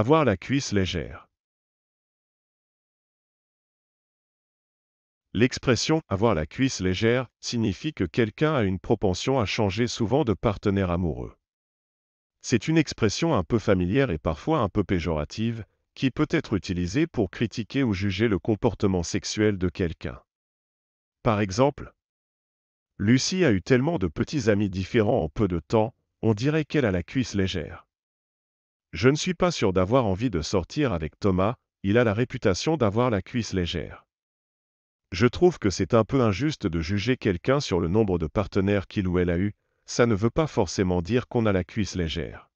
Avoir la cuisse légère. L'expression avoir la cuisse légère signifie que quelqu'un a une propension à changer souvent de partenaire amoureux. C'est une expression un peu familière et parfois un peu péjorative, qui peut être utilisée pour critiquer ou juger le comportement sexuel de quelqu'un. Par exemple, Lucie a eu tellement de petits amis différents en peu de temps, on dirait qu'elle a la cuisse légère. Je ne suis pas sûr d'avoir envie de sortir avec Thomas, il a la réputation d'avoir la cuisse légère. Je trouve que c'est un peu injuste de juger quelqu'un sur le nombre de partenaires qu'il ou elle a eu, ça ne veut pas forcément dire qu'on a la cuisse légère.